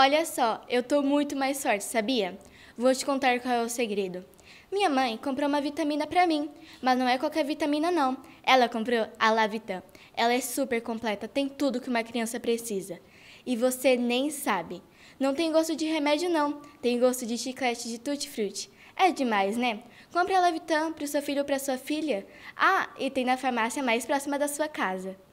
Olha só, eu tô muito mais forte, sabia? Vou te contar qual é o segredo. Minha mãe comprou uma vitamina para mim, mas não é qualquer vitamina não. Ela comprou a Lavitan. Ela é super completa, tem tudo que uma criança precisa. E você nem sabe. Não tem gosto de remédio não, tem gosto de chiclete de tutti-frutti. É demais, né? Compre a Lavitan para o seu filho ou para sua filha. Ah, e tem na farmácia mais próxima da sua casa.